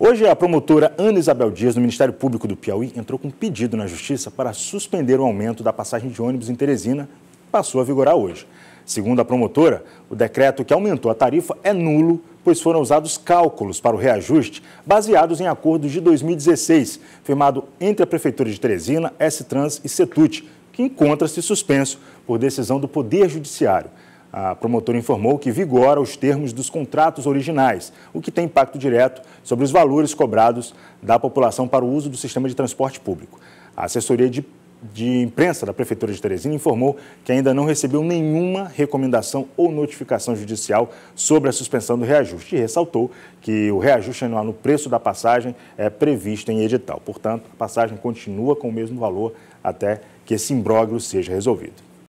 Hoje, a promotora Ana Isabel Dias, do Ministério Público do Piauí, entrou com um pedido na Justiça para suspender o aumento da passagem de ônibus em Teresina, que passou a vigorar hoje. Segundo a promotora, o decreto que aumentou a tarifa é nulo, pois foram usados cálculos para o reajuste baseados em acordos de 2016, firmado entre a Prefeitura de Teresina, S-Trans e Setut, que encontra-se suspenso por decisão do Poder Judiciário. A promotora informou que vigora os termos dos contratos originais, o que tem impacto direto sobre os valores cobrados da população para o uso do sistema de transporte público. A assessoria de, de imprensa da Prefeitura de Teresina informou que ainda não recebeu nenhuma recomendação ou notificação judicial sobre a suspensão do reajuste e ressaltou que o reajuste anual no preço da passagem é previsto em edital. Portanto, a passagem continua com o mesmo valor até que esse imbróglio seja resolvido.